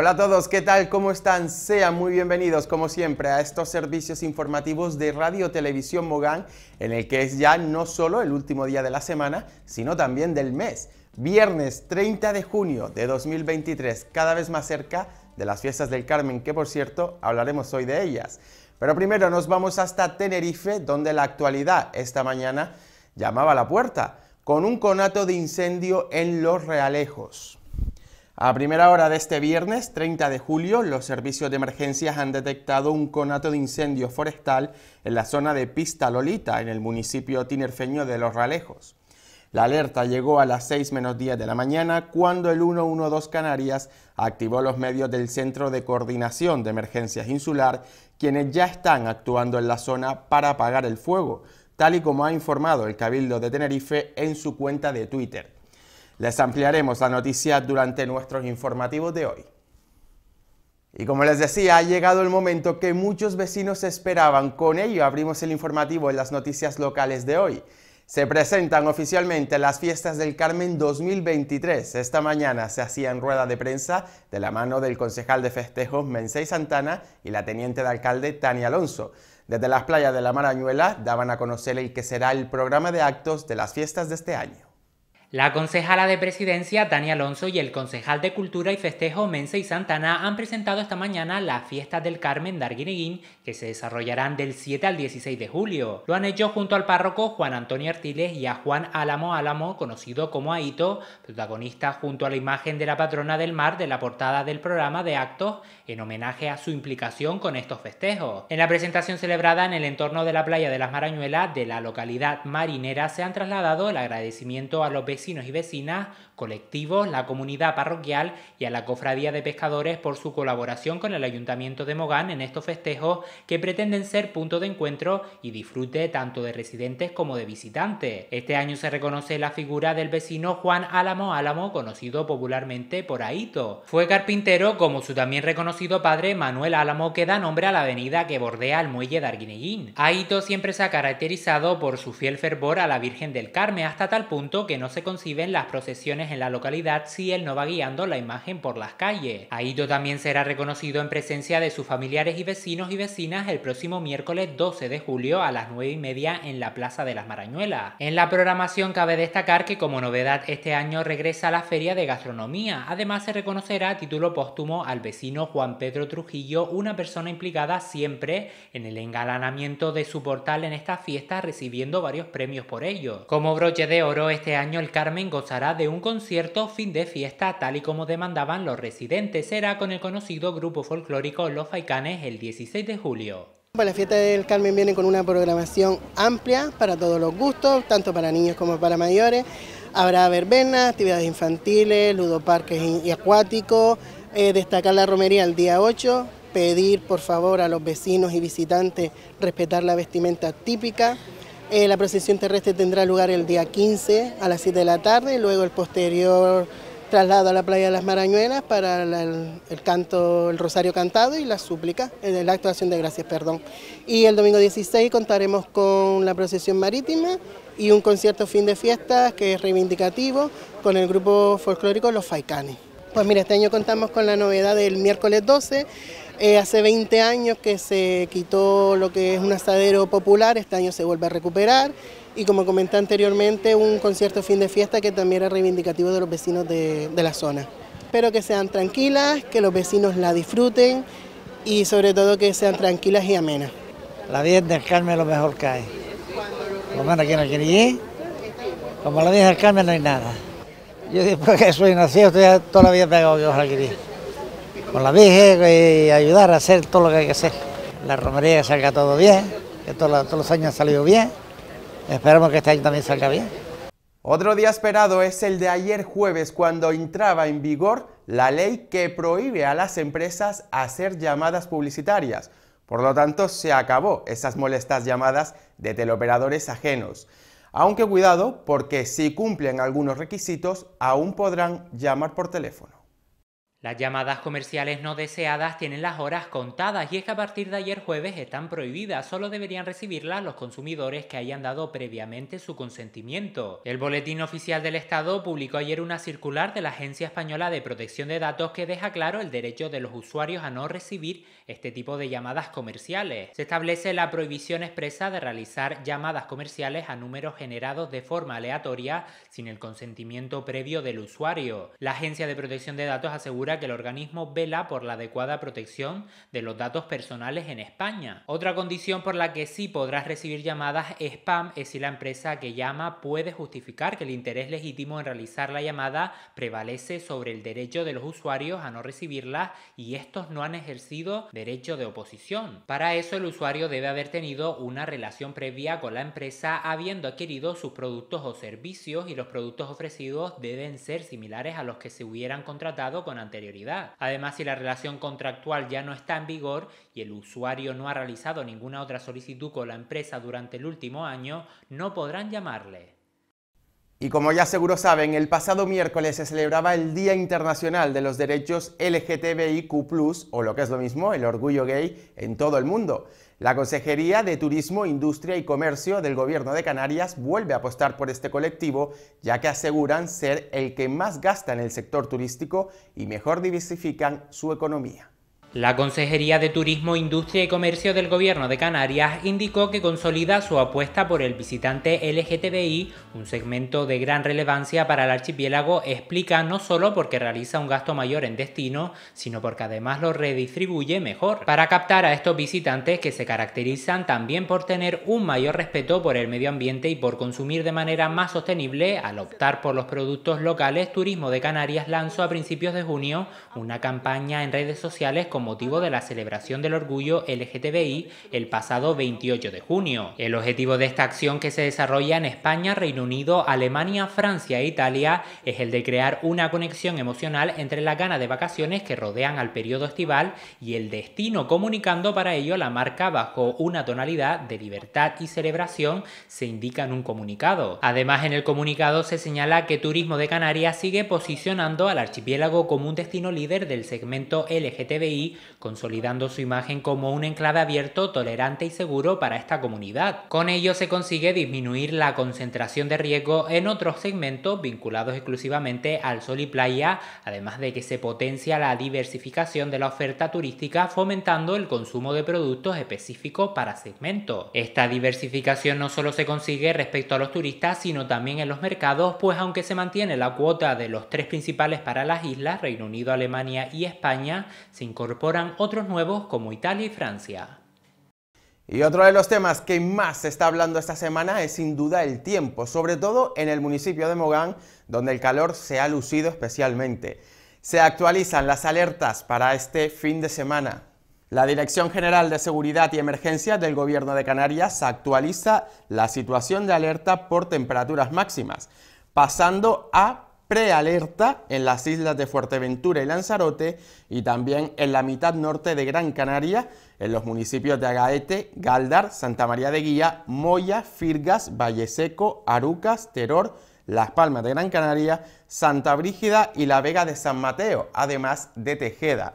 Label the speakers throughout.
Speaker 1: Hola a todos, ¿qué tal? ¿Cómo están? Sean muy bienvenidos, como siempre, a estos servicios informativos de Radio Televisión Mogán, en el que es ya no solo el último día de la semana, sino también del mes. Viernes 30 de junio de 2023, cada vez más cerca de las fiestas del Carmen, que por cierto hablaremos hoy de ellas. Pero primero nos vamos hasta Tenerife, donde la actualidad esta mañana llamaba a la puerta, con un conato de incendio en Los Realejos. A primera hora de este viernes, 30 de julio, los servicios de emergencias han detectado un conato de incendio forestal en la zona de Pista Lolita, en el municipio tinerfeño de Los Ralejos. La alerta llegó a las 6 menos 10 de la mañana cuando el 112 Canarias activó los medios del Centro de Coordinación de Emergencias Insular, quienes ya están actuando en la zona para apagar el fuego, tal y como ha informado el Cabildo de Tenerife en su cuenta de Twitter. Les ampliaremos la noticia durante nuestros informativos de hoy. Y como les decía, ha llegado el momento que muchos vecinos esperaban. Con ello abrimos el informativo en las noticias locales de hoy. Se presentan oficialmente las fiestas del Carmen 2023. Esta mañana se hacía en rueda de prensa de la mano del concejal de festejos Mensei Santana y la teniente de alcalde Tania Alonso. Desde las playas de la Marañuela daban a conocer el que será el programa de actos de las fiestas
Speaker 2: de este año. La concejala de presidencia, Tania Alonso, y el concejal de Cultura y Festejo, Mense y Santana, han presentado esta mañana la fiesta del Carmen de que se desarrollarán del 7 al 16 de julio. Lo han hecho junto al párroco Juan Antonio Artiles y a Juan Álamo Álamo, conocido como Aito, protagonista junto a la imagen de la patrona del mar de la portada del programa de actos, en homenaje a su implicación con estos festejos. En la presentación celebrada en el entorno de la playa de las Marañuelas de la localidad marinera se han trasladado el agradecimiento a los vecinos y vecinas colectivos, la comunidad parroquial y a la Cofradía de Pescadores por su colaboración con el Ayuntamiento de Mogán en estos festejos que pretenden ser punto de encuentro y disfrute tanto de residentes como de visitantes. Este año se reconoce la figura del vecino Juan Álamo Álamo, conocido popularmente por Aito. Fue carpintero como su también reconocido padre Manuel Álamo, que da nombre a la avenida que bordea el muelle de Arguineguín. Aito siempre se ha caracterizado por su fiel fervor a la Virgen del Carmen, hasta tal punto que no se conciben las procesiones en la localidad si él no va guiando la imagen por las calles. Aito también será reconocido en presencia de sus familiares y vecinos y vecinas el próximo miércoles 12 de julio a las 9 y media en la Plaza de las Marañuelas. En la programación cabe destacar que como novedad este año regresa la Feria de Gastronomía. Además se reconocerá a título póstumo al vecino Juan Pedro Trujillo, una persona implicada siempre en el engalanamiento de su portal en esta fiesta recibiendo varios premios por ello. Como broche de oro este año el Carmen gozará de un cierto fin de fiesta tal y como demandaban los residentes. Será con el conocido grupo folclórico Los Faicanes el 16 de julio.
Speaker 3: Pues la fiesta del Carmen viene con una programación amplia para todos los gustos, tanto para niños como para mayores. Habrá verbenas, actividades infantiles, ludoparques y acuáticos, eh, destacar la romería el día 8, pedir por favor a los vecinos y visitantes respetar la vestimenta típica. Eh, la procesión terrestre tendrá lugar el día 15 a las 7 de la tarde, y luego el posterior traslado a la playa de las Marañuelas para el, canto, el rosario cantado y la súplica, eh, la actuación de gracias, perdón. Y el domingo 16 contaremos con la procesión marítima y un concierto fin de fiestas que es reivindicativo con el grupo folclórico Los Faicanes. Pues mira, este año contamos con la novedad del miércoles 12. Eh, hace 20 años que se quitó lo que es un asadero popular, este año se vuelve a recuperar. Y como comenté anteriormente, un concierto fin de fiesta que también era reivindicativo de los vecinos de, la zona. Espero que sean tranquilas, que los vecinos la disfruten y sobre todo que sean tranquilas y amenas.
Speaker 2: La 10 del Carmen es lo mejor que hay. Lo menos Como la Virgen del Carmen no hay nada. Yo después que soy nacido, estoy toda la vida pegado Con la Virgen eh, y ayudar a hacer todo lo que hay que hacer. La romería que salga todo bien, que todos, los años ha salido bien. Esperamos que este año también salga bien.
Speaker 1: Otro día esperado es el de ayer jueves cuando entraba en vigor la ley que prohíbe a las empresas hacer llamadas publicitarias. Por lo tanto, se acabó esas molestas llamadas de teleoperadores ajenos. Aunque cuidado, porque si cumplen algunos requisitos, aún podrán llamar por teléfono.
Speaker 2: Las llamadas comerciales no deseadas tienen las horas contadas y es que a partir de ayer jueves están prohibidas, solo deberían recibirlas los consumidores que hayan dado previamente su consentimiento. El Boletín Oficial del Estado publicó ayer una circular de la Agencia Española de Protección de Datos que deja claro el derecho de los usuarios a no recibir este tipo de llamadas comerciales. Se establece la prohibición expresa de realizar llamadas comerciales a números generados de forma aleatoria sin el consentimiento previo del usuario. La Agencia de Protección de Datos asegura que el organismo vela por la adecuada protección de los datos personales en España. Otra condición por la que sí podrás recibir llamadas spam es si la empresa que llama puede justificar que el interés legítimo en realizar la llamada prevalece sobre el derecho de los usuarios a no recibirla y estos no han ejercido derecho de oposición. Para eso el usuario debe haber tenido una relación previa con la empresa habiendo adquirido sus productos o servicios y los productos ofrecidos deben ser similares a los que se hubieran contratado con anterioridad Además, si la relación contractual ya no está en vigor y el usuario no ha realizado ninguna otra solicitud con la empresa durante el último año, no podrán llamarle.
Speaker 1: Y como ya seguro saben, el pasado miércoles se celebraba el Día Internacional de los Derechos LGTBIQ, o lo que es lo mismo, el orgullo gay, en todo el mundo. La Consejería de Turismo, Industria y Comercio del Gobierno de Canarias vuelve a apostar por este colectivo, ya que aseguran ser el que más gasta en el sector turístico y mejor diversifican su economía.
Speaker 2: La Consejería de Turismo, Industria y Comercio del Gobierno de Canarias indicó que consolida su apuesta por el visitante LGTBI, un segmento de gran relevancia para el archipiélago, explica no solo porque realiza un gasto mayor en destino, sino porque además lo redistribuye mejor, para captar a estos visitantes que se caracterizan también por tener un mayor respeto por el medio ambiente y por consumir de manera más sostenible al optar por los productos locales. Turismo de Canarias lanzó a principios de junio una campaña en redes sociales con motivo de la celebración del orgullo LGTBI el pasado 28 de junio. El objetivo de esta acción que se desarrolla en España, Reino Unido, Alemania, Francia e Italia es el de crear una conexión emocional entre la gana de vacaciones que rodean al periodo estival y el destino, comunicando para ello la marca bajo una tonalidad de libertad y celebración, se indica en un comunicado. Además, en el comunicado se señala que Turismo de Canarias sigue posicionando al archipiélago como un destino líder del segmento LGTBI consolidando su imagen como un enclave abierto, tolerante y seguro para esta comunidad. Con ello se consigue disminuir la concentración de riesgo en otros segmentos vinculados exclusivamente al sol y playa, además de que se potencia la diversificación de la oferta turística fomentando el consumo de productos específicos para segmentos. Esta diversificación no solo se consigue respecto a los turistas, sino también en los mercados, pues aunque se mantiene la cuota de los tres principales para las islas, Reino Unido, Alemania y España, se incorpora poran otros nuevos como Italia y Francia.
Speaker 1: Y otro de los temas que más se está hablando esta semana es sin duda el tiempo, sobre todo en el municipio de Mogán, donde el calor se ha lucido especialmente. Se actualizan las alertas para este fin de semana. La Dirección General de Seguridad y Emergencias del Gobierno de Canarias actualiza la situación de alerta por temperaturas máximas, pasando a prealerta en las islas de Fuerteventura y Lanzarote y también en la mitad norte de Gran Canaria, en los municipios de Agaete, Galdar, Santa María de Guía, Moya, Firgas, Valleseco, Arucas, Teror, Las Palmas de Gran Canaria, Santa Brígida y la Vega de San Mateo, además de Tejeda.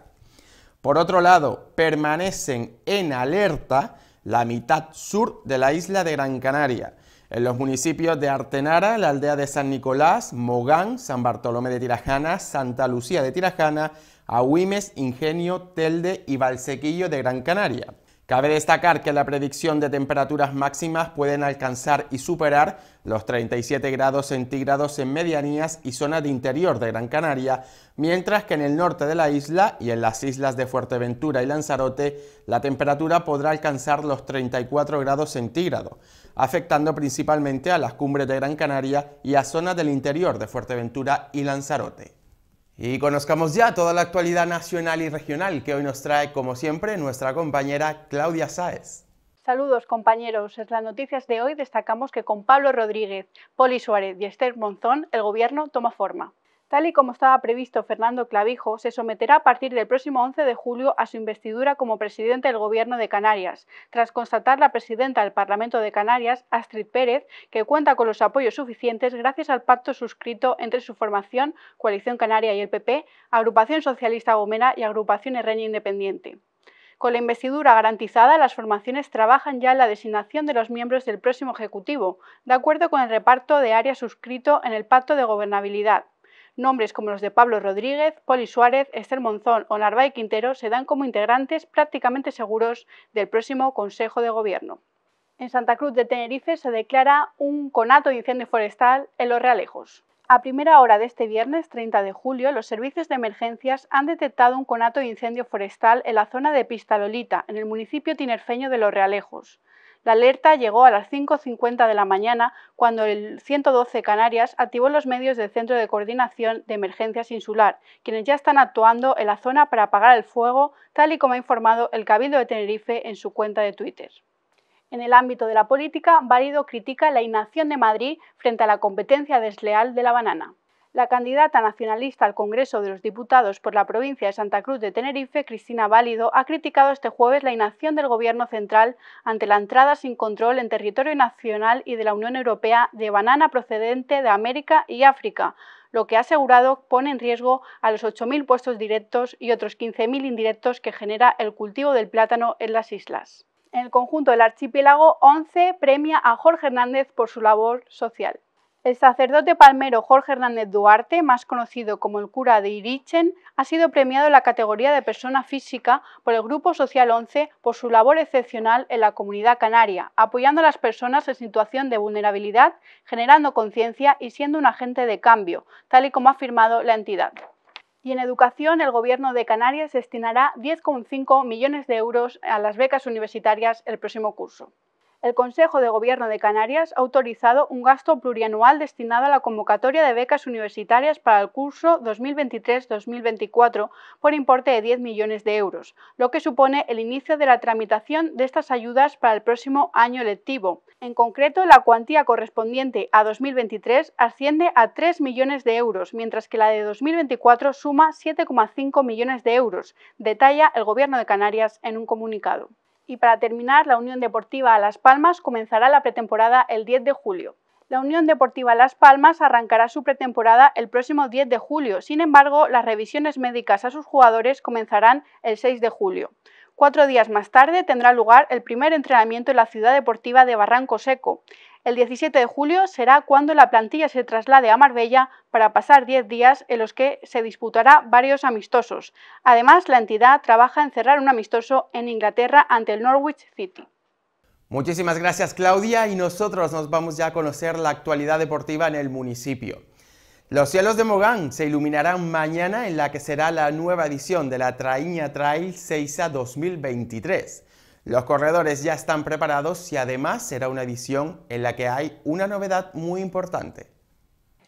Speaker 1: Por otro lado, permanecen en alerta la mitad sur de la isla de Gran Canaria en los municipios de Artenara, la aldea de San Nicolás, Mogán, San Bartolomé de Tirajana, Santa Lucía de Tirajana, Agüimes, Ingenio, Telde y Valsequillo de Gran Canaria. Cabe destacar que la predicción de temperaturas máximas pueden alcanzar y superar los 37 grados centígrados en medianías y zona de interior de Gran Canaria, mientras que en el norte de la isla y en las islas de Fuerteventura y Lanzarote la temperatura podrá alcanzar los 34 grados centígrados, afectando principalmente a las cumbres de Gran Canaria y a zonas del interior de Fuerteventura y Lanzarote. Y conozcamos ya toda la actualidad nacional y regional que hoy nos trae, como siempre, nuestra compañera Claudia Sáez.
Speaker 4: Saludos compañeros. En las noticias de hoy destacamos que con Pablo Rodríguez, Poli Suárez y Esther Monzón el gobierno toma forma. Tal y como estaba previsto, Fernando Clavijo se someterá a partir del próximo 11 de julio a su investidura como presidente del Gobierno de Canarias, tras constatar la presidenta del Parlamento de Canarias, Astrid Pérez, que cuenta con los apoyos suficientes gracias al pacto suscrito entre su formación, Coalición Canaria y el PP, Agrupación Socialista Gomera y Agrupación Herreña Independiente. Con la investidura garantizada, las formaciones trabajan ya en la designación de los miembros del próximo Ejecutivo, de acuerdo con el reparto de áreas suscrito en el Pacto de Gobernabilidad. Nombres como los de Pablo Rodríguez, Poli Suárez, Esther Monzón o Narváez Quintero se dan como integrantes prácticamente seguros del próximo Consejo de Gobierno. En Santa Cruz de Tenerife se declara un conato de incendio forestal en Los Realejos. A primera hora de este viernes 30 de julio, los servicios de emergencias han detectado un conato de incendio forestal en la zona de Lolita, en el municipio tinerfeño de Los Realejos. La alerta llegó a las 5.50 de la mañana cuando el 112 Canarias activó los medios del Centro de Coordinación de Emergencias Insular, quienes ya están actuando en la zona para apagar el fuego, tal y como ha informado el Cabildo de Tenerife en su cuenta de Twitter. En el ámbito de la política, Válido critica la inacción de Madrid frente a la competencia desleal de la banana la candidata nacionalista al Congreso de los Diputados por la provincia de Santa Cruz de Tenerife, Cristina Válido, ha criticado este jueves la inacción del Gobierno central ante la entrada sin control en territorio nacional y de la Unión Europea de banana procedente de América y África, lo que ha asegurado pone en riesgo a los 8.000 puestos directos y otros 15.000 indirectos que genera el cultivo del plátano en las islas. En el conjunto del archipiélago, 11 premia a Jorge Hernández por su labor social. El sacerdote palmero Jorge Hernández Duarte, más conocido como el cura de Irichen, ha sido premiado en la categoría de persona física por el Grupo Social 11 por su labor excepcional en la comunidad canaria, apoyando a las personas en situación de vulnerabilidad, generando conciencia y siendo un agente de cambio, tal y como ha afirmado la entidad. Y en educación, el Gobierno de Canarias destinará 10,5 millones de euros a las becas universitarias el próximo curso el Consejo de Gobierno de Canarias ha autorizado un gasto plurianual destinado a la convocatoria de becas universitarias para el curso 2023-2024 por importe de 10 millones de euros, lo que supone el inicio de la tramitación de estas ayudas para el próximo año lectivo. En concreto, la cuantía correspondiente a 2023 asciende a 3 millones de euros, mientras que la de 2024 suma 7,5 millones de euros, detalla el Gobierno de Canarias en un comunicado. Y para terminar, la Unión Deportiva Las Palmas comenzará la pretemporada el 10 de julio. La Unión Deportiva Las Palmas arrancará su pretemporada el próximo 10 de julio, sin embargo, las revisiones médicas a sus jugadores comenzarán el 6 de julio. Cuatro días más tarde tendrá lugar el primer entrenamiento en la ciudad deportiva de Barranco Seco. El 17 de julio será cuando la plantilla se traslade a Marbella para pasar 10 días en los que se disputará varios amistosos. Además, la entidad trabaja en cerrar un amistoso en Inglaterra ante el Norwich City.
Speaker 1: Muchísimas gracias Claudia y nosotros nos vamos ya a conocer la actualidad deportiva en el municipio. Los cielos de Mogán se iluminarán mañana en la que será la nueva edición de la Traíña Trail 6 a 2023. Los corredores ya están preparados y además será una edición en la que hay una novedad muy importante.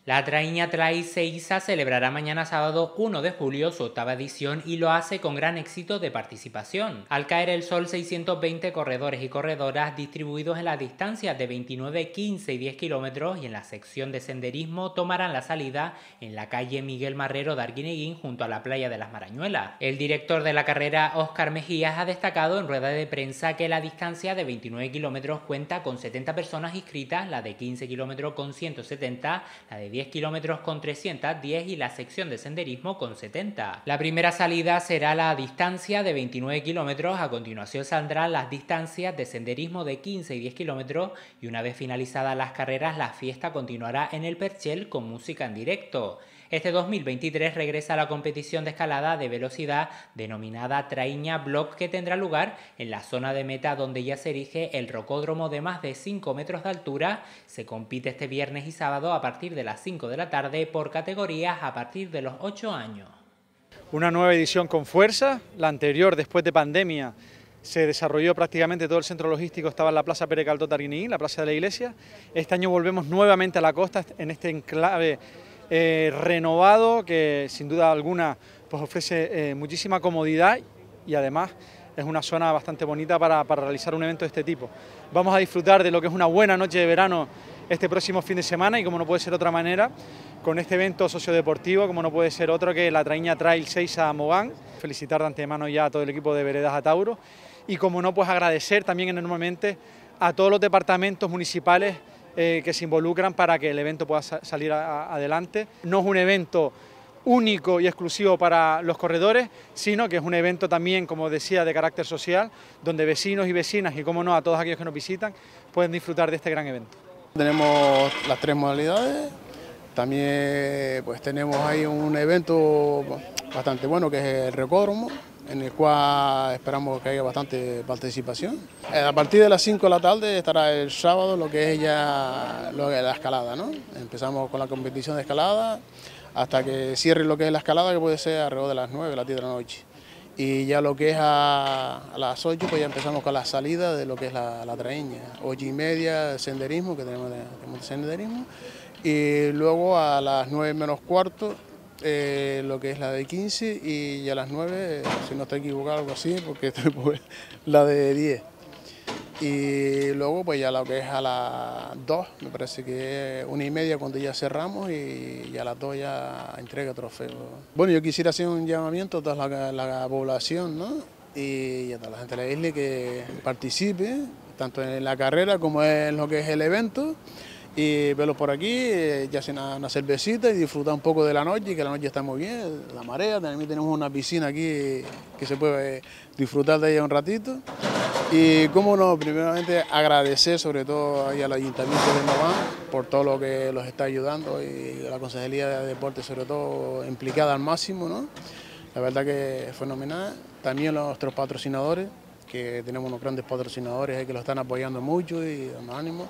Speaker 2: La traíña Seiza celebrará mañana sábado 1 de julio su octava edición y lo hace con gran éxito de participación. Al caer el sol, 620 corredores y corredoras distribuidos en las distancias de 29, 15 y 10 kilómetros y en la sección de senderismo tomarán la salida en la calle Miguel Marrero de Arguineguín junto a la playa de las Marañuelas. El director de la carrera, Óscar Mejías, ha destacado en rueda de prensa que la distancia de 29 kilómetros cuenta con 70 personas inscritas, la de 15 kilómetros con 170, la de 10 10 kilómetros con 310 y la sección de senderismo con 70. La primera salida será la distancia de 29 kilómetros, a continuación saldrán las distancias de senderismo de 15 y 10 kilómetros y una vez finalizadas las carreras la fiesta continuará en el Perchel con música en directo. Este 2023 regresa a la competición de escalada de velocidad denominada Traiña Block que tendrá lugar en la zona de meta donde ya se erige el rocódromo de más de 5 metros de altura. Se compite este viernes y sábado a partir de las 5 de la tarde por categorías a partir de los 8 años.
Speaker 5: Una nueva edición con fuerza, la anterior después de pandemia se desarrolló prácticamente todo el centro logístico, estaba en la Plaza Pere Caldó la Plaza de la Iglesia. Este año volvemos nuevamente a la costa en este enclave eh, renovado que sin duda alguna pues ofrece eh, muchísima comodidad y además es una zona bastante bonita para, realizar un evento de este tipo. Vamos a disfrutar de lo que es una buena noche de verano este próximo fin de semana y como no puede ser otra manera, con este evento sociodeportivo, como no puede ser otro que la Traíña Trail 6 a Mogán. Felicitar de antemano ya a todo el equipo de Veredas a Tauro y como no, pues agradecer también enormemente a todos los departamentos municipales eh, que se involucran para que el evento pueda salir adelante. No es un evento único y exclusivo para los corredores, sino que es un evento también, como decía, de carácter social, donde vecinos y vecinas y, como no, a todos aquellos que nos visitan, pueden disfrutar de este gran evento.
Speaker 6: Tenemos las tres modalidades, también pues tenemos ahí un evento bastante bueno que es el recódromo, en el cual esperamos que haya bastante participación. Eh, a partir de las 5 de la tarde estará el sábado lo que es ya lo la escalada. ¿no? Empezamos con la competición de escalada hasta que cierre lo que es la escalada, que puede ser alrededor de las 9, las 10 de la noche. Y ya lo que es a, las 8, pues ya empezamos con la salida de lo que es la, la traeña. 8 y media, senderismo, que tenemos, tenemos senderismo. Y luego a las 9 menos cuarto eh, lo que es la de 15 y a las 9, si no estoy equivocado, algo así, porque estoy la de 10. Y luego pues ya lo que es a las 2, me parece que es una y media cuando ya cerramos y, a las 2 ya entrega trofeo. Bueno, yo quisiera hacer un llamamiento a toda la, población ¿no? y a toda la gente de la isla que participe, tanto en la carrera como en lo que es el evento y verlos por aquí, eh, ya sea una, cervecita y disfrutar un poco de la noche, que la noche está muy bien, la marea, también tenemos una piscina aquí que se puede eh, disfrutar de ella un ratito. Y cómo no, primeramente agradecer sobre todo al Ayuntamiento de Mobán por todo lo que los está ayudando y la Consejería de Deportes sobre todo implicada al máximo, ¿no? La verdad que es fenomenal. También nuestros patrocinadores, que tenemos unos grandes patrocinadores que los están apoyando mucho y dando ánimo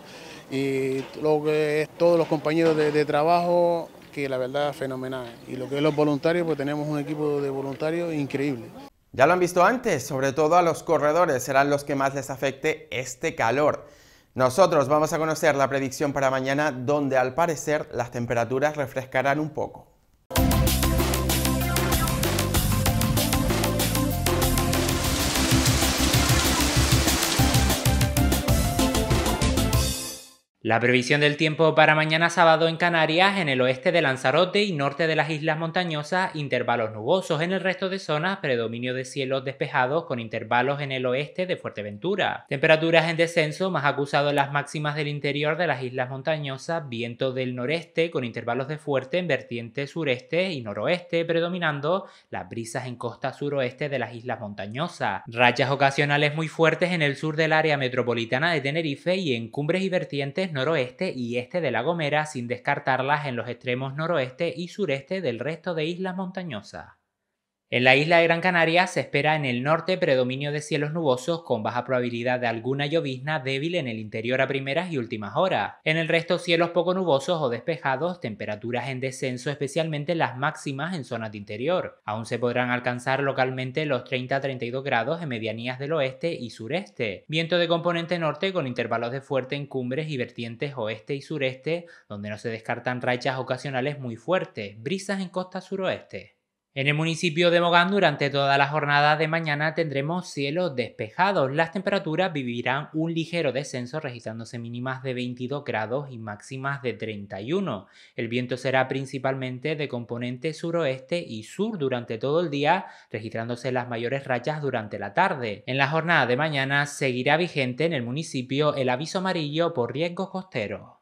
Speaker 6: y lo que es todos los compañeros de, de trabajo, que la verdad es fenomenal.
Speaker 1: Y lo que es los voluntarios, pues tenemos un equipo de voluntarios increíble. Ya lo han visto antes, sobre todo a los corredores serán los que más les afecte este calor. Nosotros vamos a conocer la predicción para mañana, donde al parecer las temperaturas refrescarán un poco.
Speaker 2: La previsión del tiempo para mañana sábado en Canarias, en el oeste de Lanzarote y norte de las islas montañosas, intervalos nubosos en el resto de zonas, predominio de cielos despejados con intervalos en el oeste de Fuerteventura. Temperaturas en descenso, más acusado en las máximas del interior de las islas montañosas, viento del noreste con intervalos de fuerte en vertientes sureste y noroeste, predominando las brisas en costa suroeste de las islas montañosas. Rayas ocasionales muy fuertes en el sur del área metropolitana de Tenerife y en cumbres y vertientes noroeste y este de La Gomera, sin descartarlas en los extremos noroeste y sureste del resto de islas montañosas. En la isla de Gran Canaria se espera en el norte predominio de cielos nubosos con baja probabilidad de alguna llovizna débil en el interior a primeras y últimas horas. En el resto cielos poco nubosos o despejados, temperaturas en descenso especialmente las máximas en zonas de interior. Aún se podrán alcanzar localmente los 30-32 grados en medianías del oeste y sureste. Viento de componente norte con intervalos de fuerte en cumbres y vertientes oeste y sureste, donde no se descartan rachas ocasionales muy fuertes, brisas en costa suroeste. En el municipio de Mogán durante toda la jornada de mañana tendremos cielos despejados. Las temperaturas vivirán un ligero descenso registrándose mínimas de 22 grados y máximas de 31. El viento será principalmente de componente suroeste y sur durante todo el día, registrándose las mayores rayas durante la tarde. En la jornada de mañana seguirá vigente en el municipio el aviso amarillo por riesgos costeros.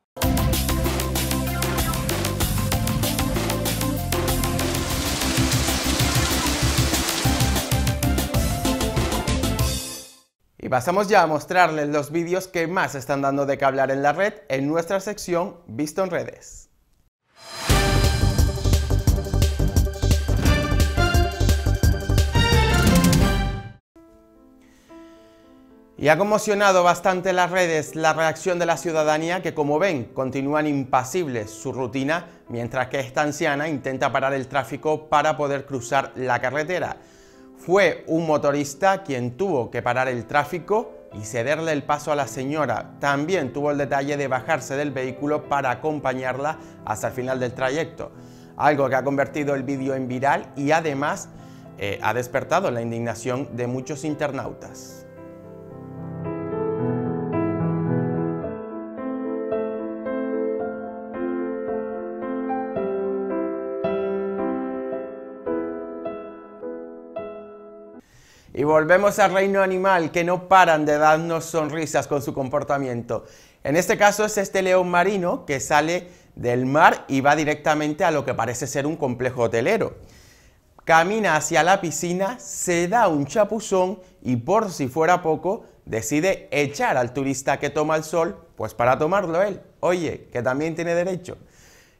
Speaker 1: Y pasamos ya a mostrarles los vídeos que más están dando de que hablar en la red en nuestra sección Visto en redes. Y ha conmocionado bastante las redes la reacción de la ciudadanía que, como ven, continúan impasibles su rutina mientras que esta anciana intenta parar el tráfico para poder cruzar la carretera. Fue un motorista quien tuvo que parar el tráfico y cederle el paso a la señora. También tuvo el detalle de bajarse del vehículo para acompañarla hasta el final del trayecto. Algo que ha convertido el vídeo en viral y además eh, ha despertado la indignación de muchos internautas. volvemos al reino animal que no paran de darnos sonrisas con su comportamiento. En este caso es este león marino que sale del mar y va directamente a lo que parece ser un complejo hotelero. Camina hacia la piscina, se da un chapuzón y por si fuera poco decide echar al turista que toma el sol, pues para tomarlo él. Oye, que también tiene derecho.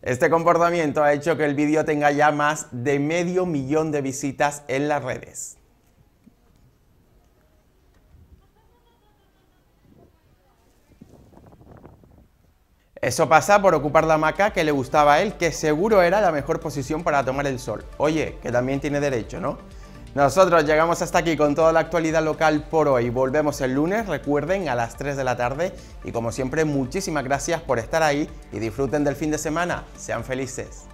Speaker 1: Este comportamiento ha hecho que el vídeo tenga ya más de medio millón de visitas en las redes. Eso pasa por ocupar la hamaca que le gustaba a él, que seguro era la mejor posición para tomar el sol. Oye, que también tiene derecho, ¿no? Nosotros llegamos hasta aquí con toda la actualidad local por hoy. Volvemos el lunes, recuerden, a las 3 de la tarde. Y como siempre, muchísimas gracias por estar ahí y disfruten del fin de semana. Sean felices.